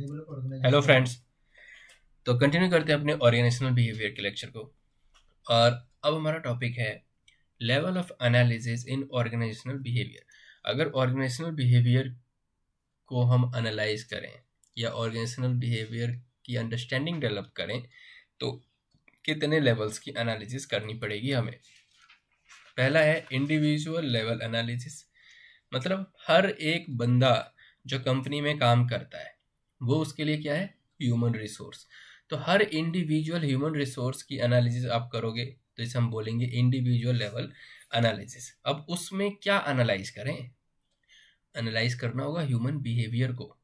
Hello friends तो continue करते हैं अपने ऑर्गेनाइजेशनल बिहेवियर के लेक्चर को और अब हमारा टॉपिक है level of analysis in organizational behaviour अगर ऑर्गेनाइजेशनल बिहेवियर को हम एनालाइज करें या ऑर्गेनाइजेशनल बिहेवियर की अंडरस्टैंडिंग डेवलप करें तो कितने लेवल्स की एनालिसिस करनी पड़ेगी हमें पहला है इंडिविजुअल लेवल एनालिसिस मतलब हर एक बंदा जो कंपनी में काम करता है वो उसके लिए क्या है ह्यूमन रिसोर्स तो हर इंडिविजुअल ह्यूमन रिसोर्स की एनालिसिस आप करोगे तो जैसे हम बोलेंगे इंडिविजुअल लेवल एनालिसिस अब उसमें क्या एनालाइज करें एनालाइज करना होगा ह्यूमन बिहेवियर को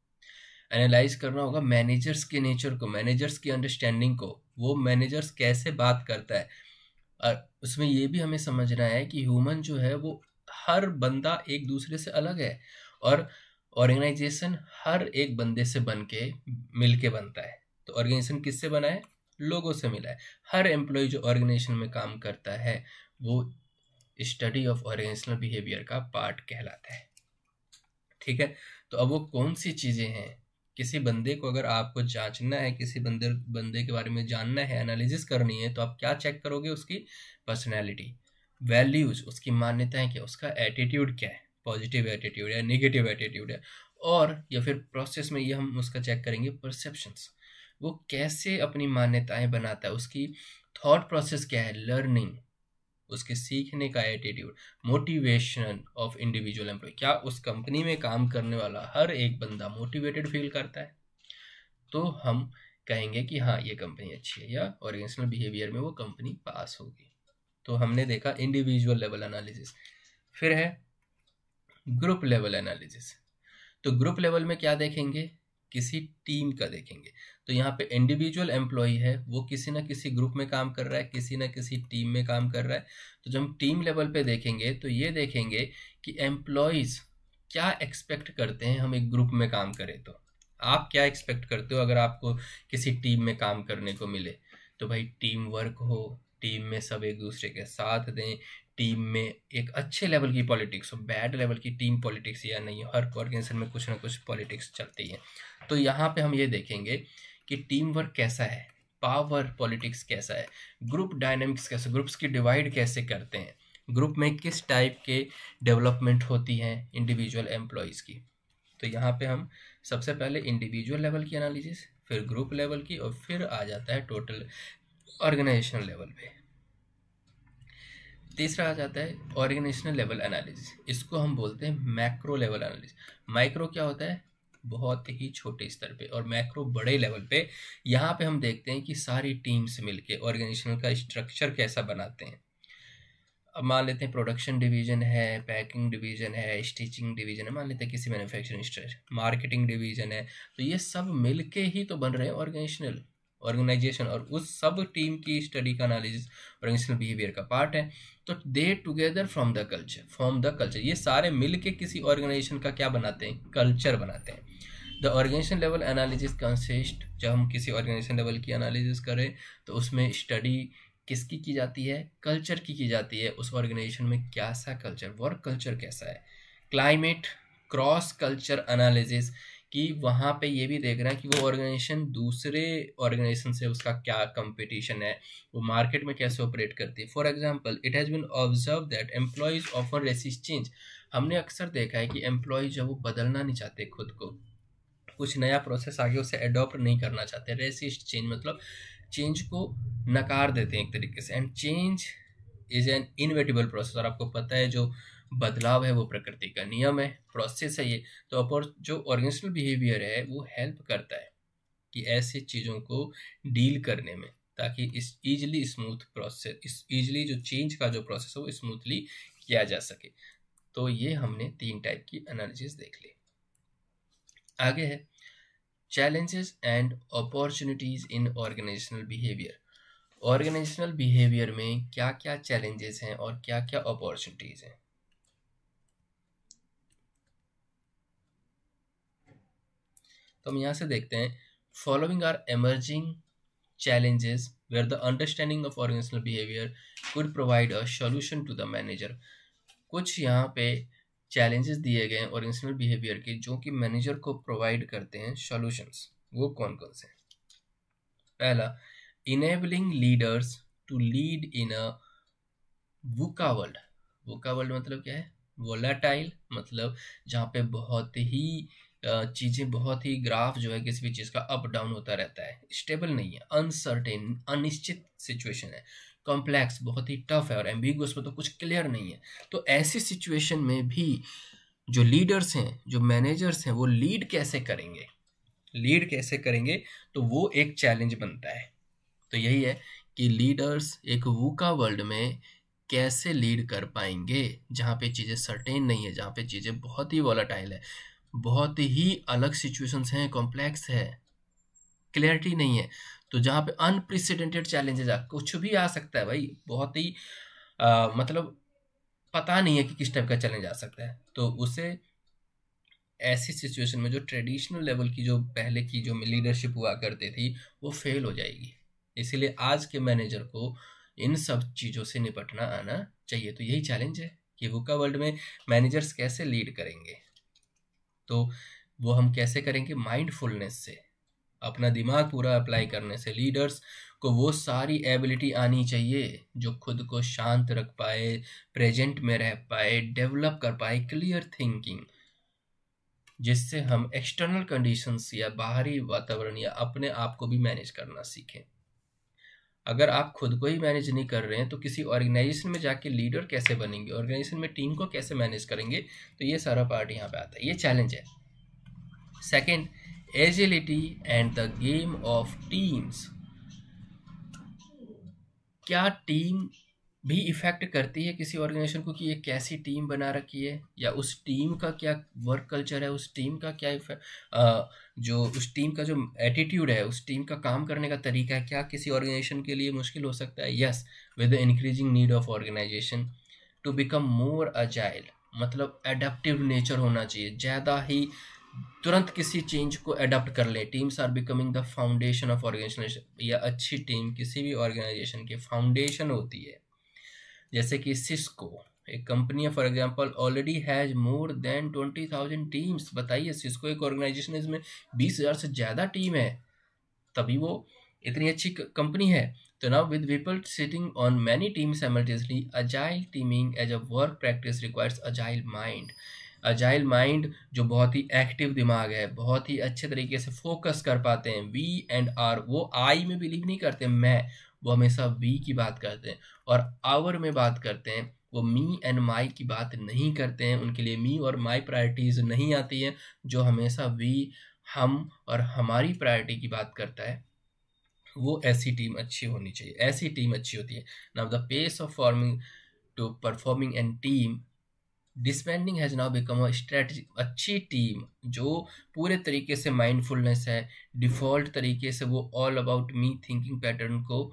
एनालाइज करना होगा मैनेजर्स के नेचर को मैनेजर्स की अंडरस्टैंडिंग को वो मैनेजर्स कैसे बात करता है और उसमें ये भी हमें समझना है कि ह्यूमन जो है वो हर बंदा एक दूसरे से अलग है और ऑर्गेनाइजेशन हर एक बंदे से बन के मिल के बनता है तो ऑर्गेनाइजेशन किससे बना है लोगों से मिला है हर एम्प्लॉय जो ऑर्गेनाइजेशन में काम करता है वो स्टडी ऑफ ऑर्गेनाइजेशनल बिहेवियर का पार्ट कहलाता है ठीक है तो अब वो कौन सी चीज़ें हैं किसी बंदे को अगर आपको जांचना है किसी बंदे बंदे के बारे में जानना है एनालिसिस करनी है तो आप क्या चेक करोगे उसकी पर्सनैलिटी वैल्यूज उसकी मान्यताएं क्या उसका एटीट्यूड क्या है पॉजिटिव एटीट्यूड है नेगेटिव एटीट्यूड है और या फिर प्रोसेस में ये हम उसका चेक करेंगे परसेप्शंस वो कैसे अपनी मान्यताएं बनाता है उसकी थॉट प्रोसेस क्या है लर्निंग उसके सीखने का attitude motivation of individual employee क्या उस कंपनी में काम करने वाला हर एक बंदा मोटिवेटेड फील करता है तो हम कहेंगे कि हाँ ये कंपनी अच्छी है या ऑर्गेनाइजेशनल बिहेवियर में वो कंपनी पास होगी तो हमने देखा इंडिविजुअल लेवल एनालिसिस फिर है ग्रुप लेवल एनालिसिस तो ग्रुप लेवल में क्या देखेंगे किसी टीम का देखेंगे तो यहाँ पे इंडिविजुअल एम्प्लॉय है वो किसी ना किसी ग्रुप में काम कर रहा है किसी ना किसी टीम में काम कर रहा है तो जब हम टीम लेवल पे देखेंगे तो ये देखेंगे कि एम्प्लॉयज़ क्या एक्सपेक्ट करते हैं हम एक ग्रुप में काम करें तो आप क्या एक्सपेक्ट करते हो अगर आपको किसी टीम में काम करने को मिले तो भाई टीम वर्क हो टीम में सब एक दूसरे के साथ दें टीम में एक अच्छे लेवल की पॉलिटिक्स और बैड लेवल की टीम पॉलिटिक्स या नहीं हर ऑर्गेनाइजेशन में कुछ ना कुछ पॉलिटिक्स चलती है तो यहाँ पे हम ये देखेंगे कि टीम वर्क कैसा है पावर पॉलिटिक्स कैसा है ग्रुप डायनेमिक्स कैसे ग्रुप्स की डिवाइड कैसे करते हैं ग्रुप में किस टाइप के डेवलपमेंट होती हैं इंडिविजुअल एम्प्लॉयज़ की तो यहाँ पे हम सबसे पहले इंडिविजुअल लेवल की एनालिसिस फिर ग्रुप लेवल की और फिर आ जाता है टोटल ऑर्गेनाइजेशनल लेवल पे तीसरा आ जाता है ऑर्गेनेशनल लेवल एनालिसिस इसको हम बोलते हैं मैक्रो लेवल एनालिसिस माइक्रो क्या होता है बहुत ही छोटे स्तर पे और मैक्रो बड़े लेवल पे यहाँ पे हम देखते हैं कि सारी टीम्स मिलके ऑर्गेनाइजेशन का स्ट्रक्चर कैसा बनाते हैं अब मान लेते हैं प्रोडक्शन डिवीजन है पैकिंग डिवीजन है स्टिचिंग डिवीजन है मान लेते हैं किसी मैन्युफैक्चरिंग मार्केटिंग डिवीजन है तो ये सब मिलके ही तो बन रहे हैं ऑर्गेनाइजेशनल ऑर्गेनाइजेशन और उस सब टीम की स्टडी का एनालिसिस ऑर्गेनाइजेशनल बिहेवियर का पार्ट है तो they together from the culture from the culture ये सारे मिल के किसी ऑर्गेनाइजेशन का क्या बनाते हैं कल्चर बनाते हैं the organization level analysis consist जब हम किसी ऑर्गेनाइजेशन लेवल की एनालिसिस करें तो उसमें स्टडी किसकी की जाती है कल्चर की की जाती है उस ऑर्गेनाइजेशन में क्या सा कल्चर वर्क कल्चर कैसा है क्लाइमेट क्रॉस कल्चर एनालिसिस कि वहाँ पे ये भी देख रहा है कि वो ऑर्गेनाइजेशन दूसरे ऑर्गेनाइजेशन से उसका क्या कंपटीशन है वो मार्केट में कैसे ऑपरेट करती है for example it has been observe that employees ऑफर रेसिस चेंज हमने अक्सर देखा है कि एम्प्लॉय जब वो बदलना नहीं चाहते खुद को कुछ नया प्रोसेस आगे उसे अडोप्ट नहीं करना चाहते रेसिस्ट चेंज मतलब चेंज को नकार देते हैं एक तरीके से and change is an inevitable process और आपको पता है जो बदलाव है वो प्रकृति का नियम है प्रोसेस है ये तो अपॉर जो ऑर्गेनिजनल बिहेवियर है वो हेल्प करता है कि ऐसे चीज़ों को डील करने में ताकि इस ईजली स्मूथ प्रोसेस इस ईजली जो चेंज का जो प्रोसेस है वो स्मूथली किया जा सके तो ये हमने तीन टाइप की एनालिसिस देख ली आगे है challenges and opportunities in organizational behaviour organizational behaviour में क्या क्या चैलेंजेस हैं और क्या क्या अपॉर्चुनिटीज़ हैं तो हम यहाँ से देखते हैं following are emerging challenges where the understanding of organizational behaviour could provide a solution to the manager कुछ यहाँ पे चैलेंजेस दिए गए हैं ऑर्गेनाइजेशनल बिहेवियर के जो कि मैनेजर को प्रोवाइड करते हैं सॉल्यूशंस वो कौन कौन से हैं पहला enabling leaders to lead in a VUCA world VUCA world मतलब क्या है वोलाटाइल मतलब जहाँ पे बहुत ही चीज़ें बहुत ही ग्राफ जो है किसी भी चीज़ का अप डाउन होता रहता है स्टेबल नहीं है अनसर्टेन अनिश्चित सिचुएशन है कॉम्प्लेक्स बहुत ही टफ है और एम्बिगस में तो कुछ क्लियर नहीं है तो ऐसी सिचुएशन में भी जो लीडर्स हैं जो मैनेजर्स हैं वो लीड कैसे करेंगे लीड कैसे करेंगे तो वो एक चैलेंज बनता है तो यही है कि लीडर्स एक वूका वर्ल्ड में कैसे लीड कर पाएंगे जहाँ पे चीज़ें सर्टेन नहीं है जहाँ पे चीज़ें बहुत ही वॉलाटाइल है बहुत ही अलग सिचुएशंस हैं कॉम्प्लेक्स है क्लियरिटी नहीं है तो जहाँ पे अनप्रेसिडेंटेड चैलेंजेस आ कुछ भी आ सकता है भाई बहुत ही आ, मतलब पता नहीं है कि किस टाइप का चैलेंज आ सकता है तो उसे ऐसी सिचुएशन में जो ट्रेडिशनल लेवल की जो पहले की जो लीडरशिप हुआ करती थी वो फेल हो जाएगी इसीलिए आज के मैनेजर को इन सब चीज़ों से निपटना आना चाहिए तो यही चैलेंज है कि वुका वर्ल्ड में मैनेजर्स कैसे लीड करेंगे तो वो हम कैसे करेंगे माइंडफुलनेस से अपना दिमाग पूरा अप्लाई करने से लीडर्स को वो सारी एबिलिटी आनी चाहिए जो खुद को शांत रख पाए प्रेजेंट में रह पाए डेवलप कर पाए क्लियर थिंकिंग जिससे हम एक्सटर्नल कंडीशंस या बाहरी वातावरण या अपने आप को भी मैनेज करना सीखें अगर आप खुद को ही मैनेज नहीं कर रहे हैं तो किसी ऑर्गेनाइजेशन में जाके लीडर कैसे बनेंगे ऑर्गेनाइजेशन में टीम को कैसे मैनेज करेंगे तो ये सारा पार्ट यहाँ पे आता है ये चैलेंज है second agility and the game of teams क्या टीम भी इफ़ेक्ट करती है किसी ऑर्गेनाइजेशन को कि ये कैसी टीम बना रखी है या उस टीम का क्या वर्क कल्चर है उस टीम का क्या आ, जो उस टीम का जो एटीट्यूड है उस टीम का काम करने का तरीका है क्या किसी ऑर्गेनाइजेशन के लिए मुश्किल हो सकता है yes with the increasing need of organization to become more agile मतलब एडेप्टिव नेचर होना चाहिए ज़्यादा ही तुरंत किसी चेंज को अडप्ट कर ले teams are becoming the foundation of organization या अच्छी टीम किसी भी ऑर्गेनाइजेशन की फाउंडेशन होती है जैसे कि सिस्को एक कंपनी है for example already has more than twenty thousand teams बताइए सिस्को एक ऑर्गेनाइजेशन है इसमें बीस हज़ार से ज़्यादा टीम है तभी वो इतनी अच्छी कंपनी है तो now with people sitting on many team simultaneously agile teaming as a work practice requires agile mind agile mind जो बहुत ही एक्टिव दिमाग है बहुत ही अच्छे तरीके से फोकस कर पाते हैं वी एंड आर वो आई में बिलीव नहीं करते मैं वो हमेशा वी की बात करते हैं और आवर में बात करते हैं वो मी एंड माई की बात नहीं करते हैं उनके लिए मी और माई प्रायोरिटीज़ नहीं आती है जो हमेशा वी हम और हमारी प्रायोरिटी की बात करता है वो ऐसी टीम अच्छी होनी चाहिए ऐसी टीम अच्छी होती है now the pace of forming to performing and team disbanding has now become a strategy अच्छी टीम जो पूरे तरीके से माइंडफुलनेस है डिफ़ॉल्ट तरीके से वो all about me thinking pattern को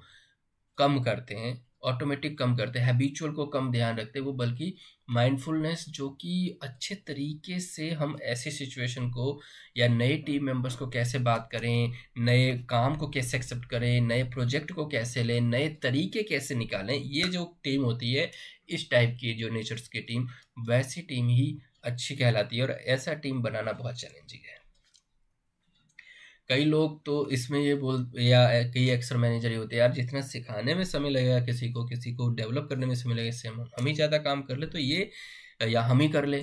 कम करते हैं ऑटोमेटिक कम करते हैं हैबिचुअल को कम ध्यान रखते हैं वो बल्कि माइंडफुलनेस जो कि अच्छे तरीके से हम ऐसी सिचुएशन को या नए टीम मेंबर्स को कैसे बात करें नए काम को कैसे एक्सेप्ट करें नए प्रोजेक्ट को कैसे लें नए तरीके कैसे निकालें ये जो टीम होती है इस टाइप की जो नेचर्स की टीम वैसी टीम ही अच्छी कहलाती है और ऐसा टीम बनाना बहुत चैलेंजिंग है कई लोग तो इसमें ये बोल या कई एक्सर मैनेजर ही होते हैं यार जितना सिखाने में समय लगेगा किसी को किसी को डेवलप करने में समय लगेगा इससे हम हम ही ज़्यादा काम कर ले तो ये या हम ही कर ले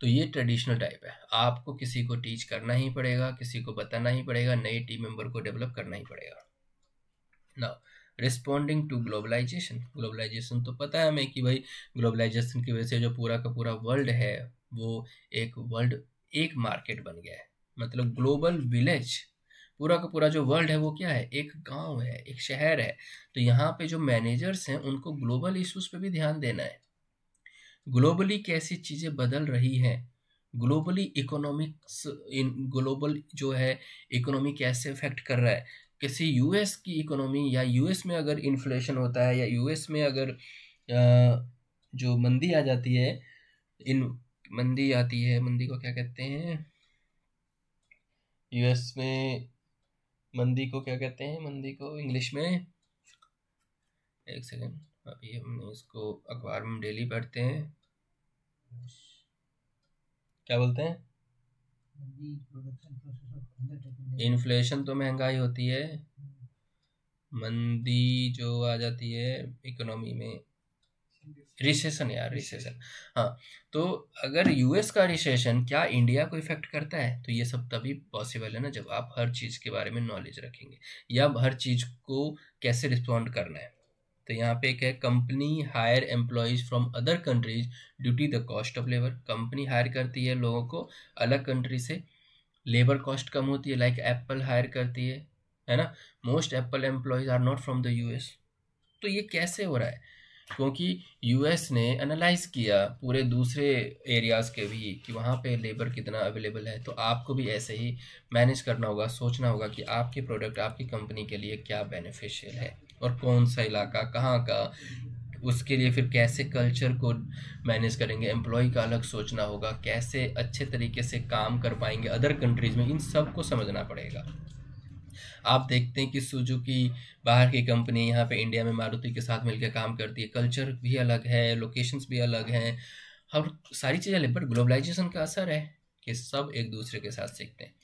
तो ये ट्रेडिशनल टाइप है आपको किसी को टीच करना ही पड़ेगा किसी को बताना ही पड़ेगा नए टीम मेंबर को डेवलप करना ही पड़ेगा ना रिस्पॉन्डिंग टू ग्लोबलाइजेशन ग्लोबलाइजेशन तो पता है हमें कि भाई ग्लोबलाइजेशन की वजह से जो पूरा का पूरा वर्ल्ड है वो एक वर्ल्ड एक मार्केट बन गया है मतलब ग्लोबल विलेज पूरा का पूरा जो वर्ल्ड है वो क्या है एक गांव है एक शहर है तो यहाँ पे जो मैनेजर्स हैं उनको ग्लोबल इश्यूज पे भी ध्यान देना है ग्लोबली कैसी चीज़ें बदल रही हैं ग्लोबली इकोनॉमिक्स इन ग्लोबल जो है इकोनॉमी कैसे इफेक्ट कर रहा है किसी यूएस की इकोनॉमी या यूएस में अगर इन्फ्लेशन होता है या यूएस में अगर जो मंदी आ जाती है इन मंदी आती है मंदी को क्या कहते हैं यूएस में मंदी को क्या कहते हैं मंदी को इंग्लिश में एक सेकेंड अभी हमने इसको अखबार में डेली पढ़ते हैं क्या बोलते हैं इन्फ्लेशन तो महंगाई होती है मंदी जो आ जाती है इकोनॉमी में रिसेशन यार रिसेशन हाँ तो अगर यूएस का रिसेशन क्या इंडिया को इफेक्ट करता है तो ये सब तभी पॉसिबल है ना जब आप हर चीज़ के बारे में नॉलेज रखेंगे या हर चीज़ को कैसे रिस्पॉन्ड करना है तो यहाँ पे एक है company hire employees from other countries due to the cost of labour company hire करती है लोगों को अलग कंट्री से लेबर कॉस्ट कम होती है लाइक एप्पल हायर करती है है ना most Apple employees are not from the US तो ये कैसे हो रहा है क्योंकि यूएस ने एनालाइज किया पूरे दूसरे एरियाज़ के भी कि वहाँ पे लेबर कितना अवेलेबल है तो आपको भी ऐसे ही मैनेज करना होगा सोचना होगा कि आपके प्रोडक्ट आपकी कंपनी के लिए क्या बेनिफिशियल है और कौन सा इलाका कहाँ का उसके लिए फिर कैसे कल्चर को मैनेज करेंगे एम्प्लॉय का अलग सोचना होगा कैसे अच्छे तरीके से काम कर पाएंगे अदर कंट्रीज़ में इन सब को समझना पड़ेगा आप देखते हैं कि सुजुकी बाहर की कंपनी यहाँ पे इंडिया में मारुति के साथ मिलकर काम करती है कल्चर भी अलग है लोकेशंस भी अलग हैं और सारी चीज़ें अलग बट ग्लोबलाइजेशन का असर है कि सब एक दूसरे के साथ सीखते हैं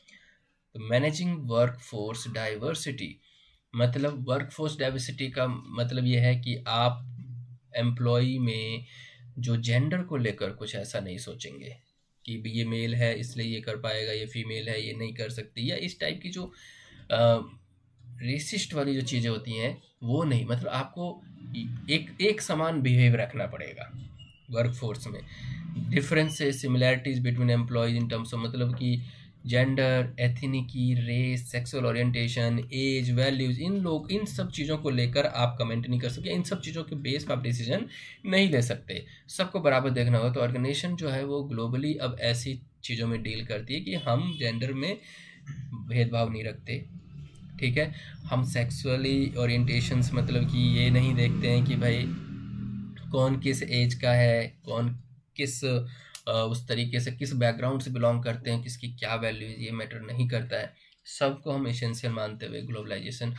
तो मैनेजिंग वर्क फोर्स डाइवर्सिटी मतलब वर्क फोर्स डाइवर्सिटी का मतलब यह है कि आप एम्प्लॉय में जो जेंडर को लेकर कुछ ऐसा नहीं सोचेंगे कि ये मेल है इसलिए ये कर पाएगा ये फीमेल है ये नहीं कर सकती या इस टाइप की जो रेसिस्ट वाली जो चीज़ें होती हैं वो नहीं मतलब आपको एक एक समान बिहेव रखना पड़ेगा वर्क फोर्स में differences similarities between employees in terms of मतलब कि gender ethnicity race sexual orientation age values इन लोग इन सब चीज़ों को लेकर आप कमेंट नहीं कर सकते इन सब चीज़ों के बेस पर आप डिसीजन नहीं ले सकते सबको बराबर देखना होगा तो ऑर्गेनाइजेशन जो है वो ग्लोबली अब ऐसी चीज़ों में डील करती है कि हम जेंडर में भेदभाव नहीं रखते ठीक है हम सेक्सुअली ओरिएंटेशंस मतलब कि ये नहीं देखते हैं कि भाई कौन किस एज का है कौन किस उस तरीके से किस बैकग्राउंड से बिलोंग करते हैं किसकी क्या वैल्यूज ये मैटर नहीं करता है सबको हम एसेंशियल मानते हुए ग्लोबलाइजेशन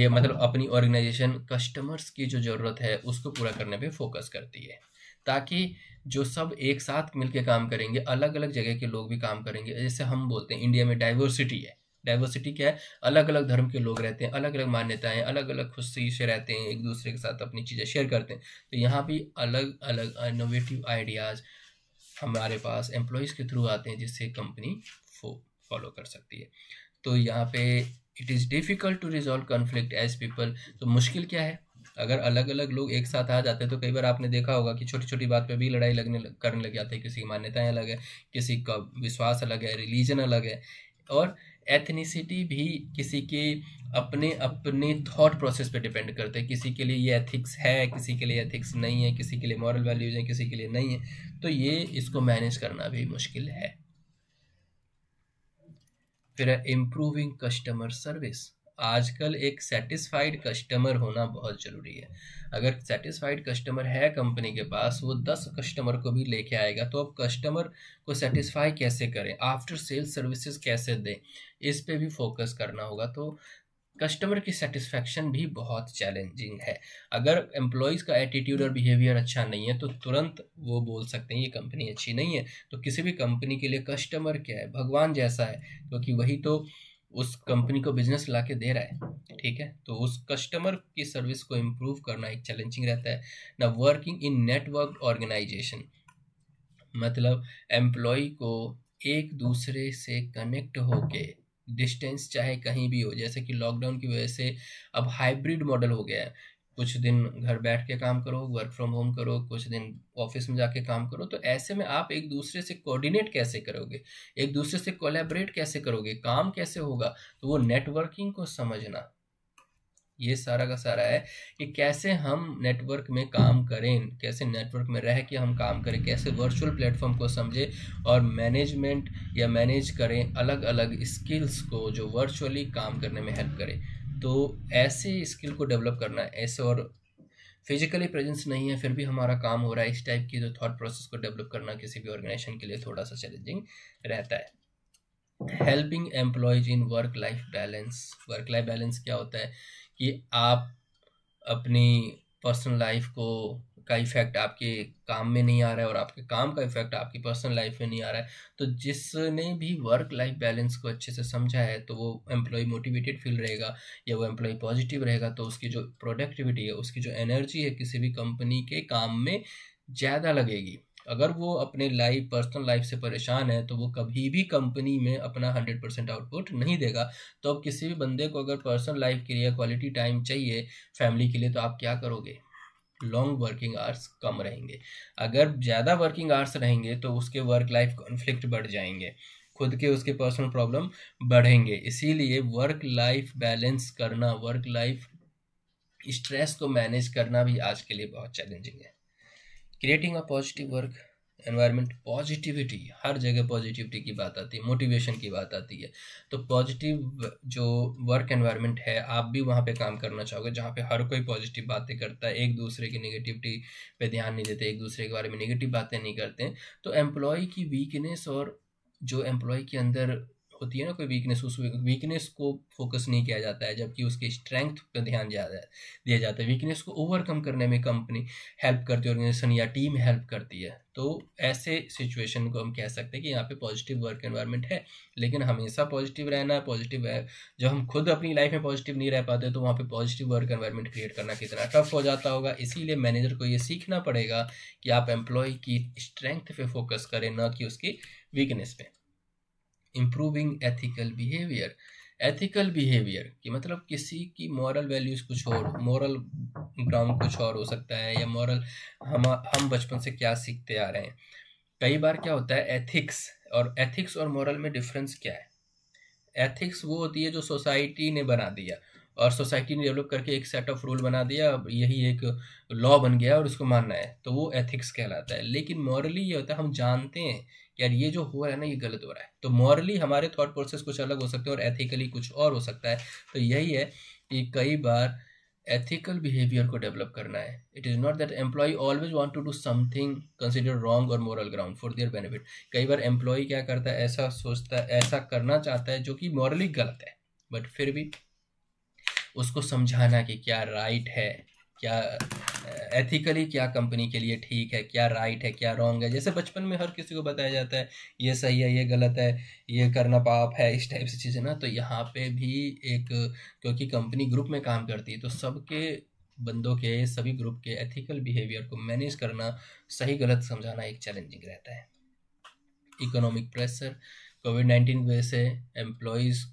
ये मतलब अपनी ऑर्गेनाइजेशन कस्टमर्स की जो ज़रूरत है उसको पूरा करने पे फोकस करती है ताकि जो सब एक साथ मिलके काम करेंगे अलग अलग जगह के लोग भी काम करेंगे जैसे हम बोलते हैं इंडिया में डाइवर्सिटी है डाइवर्सिटी क्या है अलग अलग धर्म के लोग रहते हैं अलग अलग मान्यताएं अलग अलग खुशी से रहते हैं एक दूसरे के साथ अपनी चीज़ें शेयर करते हैं तो यहाँ भी अलग अलग इनोवेटिव आइडियाज़ हमारे पास एम्प्लॉयज़ के थ्रू आते हैं जिससे कंपनी फॉलो कर सकती है तो यहाँ पे it is difficult to resolve conflict as people तो मुश्किल क्या है अगर अलग अलग लोग एक साथ आ जाते हैं तो कई बार आपने देखा होगा कि छोटी छोटी बात पे भी लड़ाई लगने लग, करने लग जाते हैं किसी की मान्यताएं अलग है किसी का विश्वास अलग है रिलीजन अलग है और एथनिसिटी भी किसी के अपने अपने थॉट प्रोसेस पे डिपेंड करते हैं किसी के लिए ये एथिक्स है किसी के लिए एथिक्स नहीं है किसी के लिए मॉरल वैल्यूज हैं किसी के लिए नहीं है तो ये इसको मैनेज करना भी मुश्किल है फिर इम्प्रूविंग कस्टमर सर्विस आजकल एक सेटिस्फाइड कस्टमर होना बहुत ज़रूरी है अगर सेटिस्फाइड कस्टमर है कंपनी के पास वो दस कस्टमर को भी लेके आएगा तो अब कस्टमर को सेटिस्फाई कैसे करें आफ्टर सेल सर्विसेज कैसे दें इस पे भी फोकस करना होगा तो कस्टमर की सेटिस्फेक्शन भी बहुत चैलेंजिंग है अगर एम्प्लॉयज़ का एटीट्यूड और बिहेवियर अच्छा नहीं है तो तुरंत वो बोल सकते हैं ये कंपनी अच्छी नहीं है तो किसी भी कंपनी के लिए कस्टमर क्या है भगवान जैसा है क्योंकि तो वही तो उस कंपनी को बिजनेस ला के दे रहा है ठीक है तो उस कस्टमर की सर्विस को इम्प्रूव करना एक चैलेंजिंग रहता है ना वर्किंग इन नेटवर्क ऑर्गेनाइजेशन मतलब एम्प्लॉय को एक दूसरे से कनेक्ट होके डिस्टेंस चाहे कहीं भी हो जैसे कि लॉकडाउन की वजह से अब हाइब्रिड मॉडल हो गया है कुछ दिन घर बैठ के काम करो वर्क फ्रॉम होम करो कुछ दिन ऑफिस में जाके काम करो तो ऐसे में आप एक दूसरे से कोऑर्डिनेट कैसे करोगे एक दूसरे से कोलैबोरेट कैसे करोगे काम कैसे होगा तो वो नेटवर्किंग को समझना ये सारा का सारा है कि कैसे हम नेटवर्क में काम करें कैसे नेटवर्क में रह के हम काम करें कैसे वर्चुअल प्लेटफॉर्म को समझें और मैनेजमेंट या मैनेज करें अलग अलग स्किल्स को जो वर्चुअली काम करने में हेल्प करें तो ऐसे स्किल को डेवलप करना है ऐसे और फिजिकली प्रेजेंस नहीं है फिर भी हमारा काम हो रहा है इस टाइप की जो थॉट प्रोसेस को डेवलप करना किसी भी ऑर्गेनाइजेशन के लिए थोड़ा सा चैलेंजिंग रहता है helping employees in work life balance work life balance क्या होता है कि आप अपनी पर्सनल लाइफ को का इफेक्ट आपके काम में नहीं आ रहा है और आपके काम का इफेक्ट आपकी पर्सनल लाइफ में नहीं आ रहा है तो जिसने भी वर्क लाइफ बैलेंस को अच्छे से समझा है तो वो एम्प्लॉय मोटिवेटेड फील रहेगा या वो एम्प्लॉय पॉजिटिव रहेगा तो उसकी जो प्रोडक्टिविटी है उसकी जो एनर्जी है किसी भी कंपनी के काम में ज़्यादा लगेगी अगर वो अपने लाइफ पर्सनल लाइफ से परेशान है तो वो कभी भी कंपनी में अपना हंड्रेड परसेंट आउटपुट नहीं देगा तो अब किसी भी बंदे को अगर पर्सनल लाइफ के लिए क्वालिटी टाइम चाहिए फैमिली के लिए तो आप क्या करोगे लॉन्ग वर्किंग आवर्स कम रहेंगे अगर ज़्यादा वर्किंग आवर्स रहेंगे तो उसके वर्क लाइफ कॉन्फ्लिक्ट बढ़ जाएंगे खुद के उसके पर्सनल प्रॉब्लम बढ़ेंगे इसीलिए वर्क लाइफ बैलेंस करना वर्क लाइफ स्ट्रेस को मैनेज करना भी आज के लिए बहुत चैलेंजिंग है creating a positive work environment positivity हर जगह पॉजिटिविटी की बात आती है मोटिवेशन की बात आती है तो पॉजिटिव जो वर्क एनवायरनमेंट है आप भी वहाँ पे काम करना चाहोगे जहाँ पे हर कोई पॉजिटिव बातें करता है एक दूसरे की नेगेटिविटी पे ध्यान नहीं देते एक दूसरे के बारे में नेगेटिव बातें नहीं करते तो एम्प्लॉय की वीकनेस और जो एम्प्लॉय के अंदर होती है ना कोई वीकनेस उस वीकनेस को फोकस नहीं किया जाता है जबकि उसके स्ट्रेंथ पर ध्यान ज़्यादा दिया जाता है वीकनेस को ओवरकम करने में कंपनी हेल्प करती है ऑर्गेनाइजेशन या टीम हेल्प करती है तो ऐसे सिचुएशन को हम कह सकते हैं कि यहाँ पे पॉजिटिव वर्क एनवायरनमेंट है लेकिन हमेशा पॉजिटिव रहना पॉजिटिव है जब हम खुद अपनी लाइफ में पॉजिटिव नहीं रह पाते तो वहाँ पे पॉजिटिव वर्क एनवायरनमेंट क्रिएट करना कितना टफ हो जाता होगा इसीलिए मैनेजर को ये सीखना पड़ेगा कि आप एम्प्लॉय की स्ट्रेंथ पे फोकस करें ना कि उसकी वीकनेस पे improving ethical behaviour ethical behaviour कि मतलब किसी की मॉरल वैल्यूज़ कुछ और मॉरल ग्राउंड कुछ और हो सकता है या मॉरल हम हम बचपन से क्या सीखते आ रहे हैं कई बार क्या होता है एथिक्स और एथिक्स और मॉरल में डिफरेंस क्या है एथिक्स वो होती है जो सोसाइटी ने बना दिया और सोसाइटी ने डेवलप करके एक सेट ऑफ रूल बना दिया यही एक लॉ बन गया और उसको मानना है तो वो एथिक्स कहलाता है लेकिन मॉरली ये होता है हम जानते हैं यार ये जो हो रहा है ना ये गलत हो रहा है तो मॉरली हमारे थॉट प्रोसेस कुछ अलग हो सकते हैं और एथिकली कुछ और हो सकता है तो यही है कि कई बार एथिकल बिहेवियर को डेवलप करना है it is not that employee always want to do something consider wrong और moral ground for their benefit कई बार एम्प्लॉई क्या करता है ऐसा सोचता है ऐसा करना चाहता है जो कि मॉरली गलत है बट फिर भी उसको समझाना कि क्या राइट है क्या एथिकली क्या कंपनी के लिए ठीक है क्या राइट है क्या रॉन्ग है जैसे बचपन में हर किसी को बताया जाता है ये सही है ये गलत है ये करना पाप है इस टाइप से चीज़ें ना तो यहाँ पे भी एक क्योंकि कंपनी ग्रुप में काम करती है तो सबके बंदों के सभी ग्रुप के एथिकल बिहेवियर को मैनेज करना सही गलत समझाना एक चैलेंजिंग रहता है इकोनॉमिक प्रेशर कोविड नाइन्टीन की वजह से एम्प्लॉयज़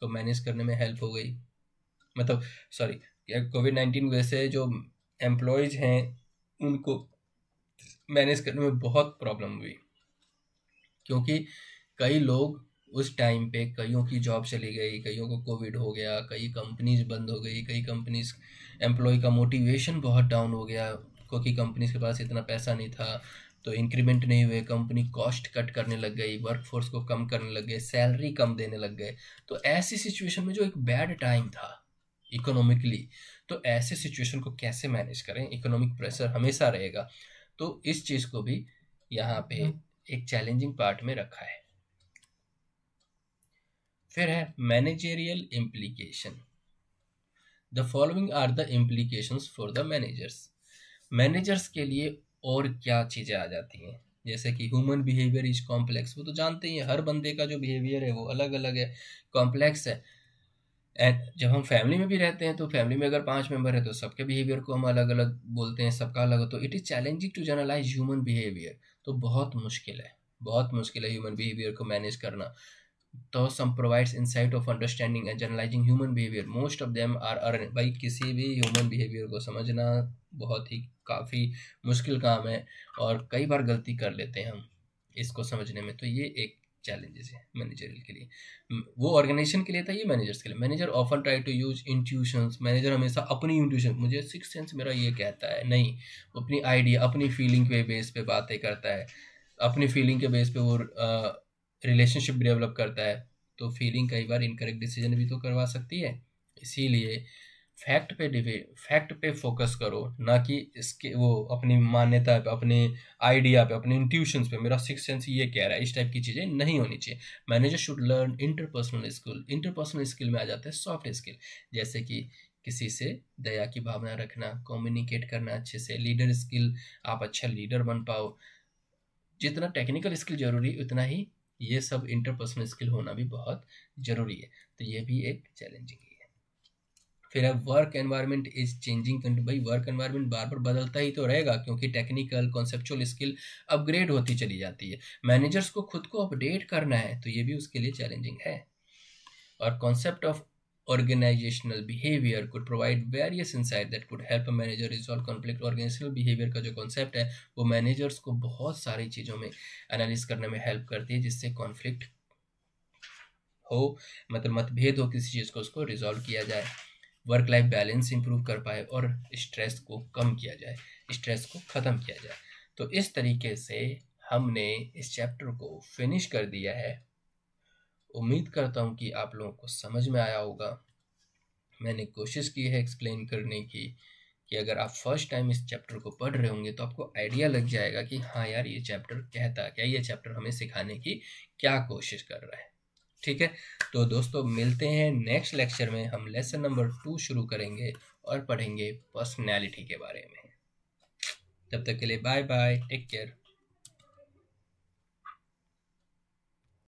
को मैनेज करने में हेल्प हो गई मतलब सॉरी कोविड नाइन्टीन की वजह से जो एम्प्लॉयज हैं उनको मैनेज करने में बहुत प्रॉब्लम हुई क्योंकि कई लोग उस टाइम पे कईयों की जॉब चली गई कईयों को कोविड हो गया कई कंपनीज बंद हो गई कई कंपनीज एम्प्लॉय का मोटिवेशन बहुत डाउन हो गया क्योंकि कंपनीज के पास इतना पैसा नहीं था तो इंक्रीमेंट नहीं हुए कंपनी कॉस्ट कट करने लग गई वर्कफोर्स को कम करने लग गए सैलरी कम देने लग गए तो ऐसी सिचुएशन में जो एक बैड टाइम था इकोनॉमिकली तो ऐसे सिचुएशन को कैसे मैनेज करें इकोनॉमिक प्रेशर हमेशा रहेगा तो इस चीज़ को भी यहाँ पे हम्म। एक चैलेंजिंग पार्ट में रखा है फिर है managerial implication the following are the implication for the managers managers के लिए और क्या चीज़ें आ जाती हैं जैसे कि ह्यूमन बिहेवियर इज कॉम्प्लेक्स वो तो जानते ही हैं हर बंदे का जो बिहेवियर है वो अलग अलग है कॉम्प्लेक्स है एंड जब हम फैमिली में भी रहते हैं तो फैमिली में अगर पांच मेंबर है तो सबके बिहेवियर को हम अलग अलग बोलते हैं सबका अलग तो it is challenging to generalize human behaviour तो बहुत मुश्किल है बहुत मुश्किल है ह्यूमन बिहेवियर को मैनेज करना तो some provides insight of understanding and generalizing human behaviour most of them are earn भाई किसी भी ह्यूमन बिहेवियर को समझना बहुत ही काफ़ी मुश्किल काम है और कई बार गलती कर लेते हैं हम इसको समझने में तो ये एक चैलेंजेस है मैनेजरियल के लिए वो ऑर्गेनाइजेशन के लिए था ये मैनेजर्स के लिए manager often try to use intuition manager हमेशा अपनी इंट्यूशन मुझे सिक्स सेंस मेरा ये कहता है नहीं अपनी आइडिया अपनी फीलिंग के बेस पे बातें करता है अपनी फीलिंग के बेस पे वो रिलेशनशिप डेवलप करता है तो फीलिंग कई बार इनकरेक्ट डिसीजन भी तो करवा सकती है इसीलिए फैक्ट पे डिबेट फैक्ट पे फोकस करो ना कि इसके वो अपनी मान्यता पे अपने आइडिया पे अपने इंट्यूशंस पे मेरा सिक्स सेंस ये कह रहा है इस टाइप की चीज़ें नहीं होनी चाहिए manager should learn interpersonal skill interpersonal skill में आ जाते हैं सॉफ्ट स्किल जैसे कि किसी से दया की भावना रखना कम्युनिकेट करना अच्छे से लीडर स्किल आप अच्छा लीडर बन पाओ जितना टेक्निकल स्किल जरूरी उतना ही ये सब इंटरपर्सनल स्किल होना भी बहुत जरूरी है तो ये भी एक चैलेंजिंग है फिर अब वर्क एनवायरनमेंट इज चेंजिंग भाई वर्क एनवायरनमेंट बार बार बदलता ही तो रहेगा क्योंकि टेक्निकल कॉन्सेप्चुअल स्किल अपग्रेड होती चली जाती है मैनेजर्स को खुद को अपडेट करना है तो ये भी उसके लिए चैलेंजिंग है और concept of organizational behaviour could provide various insight that could help manager resolve conflict organizational behaviour का जो कॉन्सेप्ट है वो मैनेजर्स को बहुत सारी चीज़ों में एनालिस करने में हेल्प करती है जिससे कॉन्फ्लिक्ट हो मतलब मतभेद हो किसी चीज़ को उसको रिजॉल्व किया जाए वर्क लाइफ बैलेंस इंप्रूव कर पाए और स्ट्रेस को कम किया जाए स्ट्रेस को ख़त्म किया जाए तो इस तरीके से हमने इस चैप्टर को फिनिश कर दिया है उम्मीद करता हूँ कि आप लोगों को समझ में आया होगा मैंने कोशिश की है एक्सप्लेन करने की कि अगर आप फर्स्ट टाइम इस चैप्टर को पढ़ रहे होंगे तो आपको आइडिया लग जाएगा कि हाँ यार ये चैप्टर कहता क्या ये चैप्टर हमें सिखाने की क्या कोशिश कर रहा है ठीक है तो दोस्तों मिलते हैं नेक्स्ट लेक्चर में हम लेसन नंबर टू शुरू करेंगे और पढ़ेंगे पर्सनैलिटी के बारे में तब तक के लिए बाय बाय टेक केयर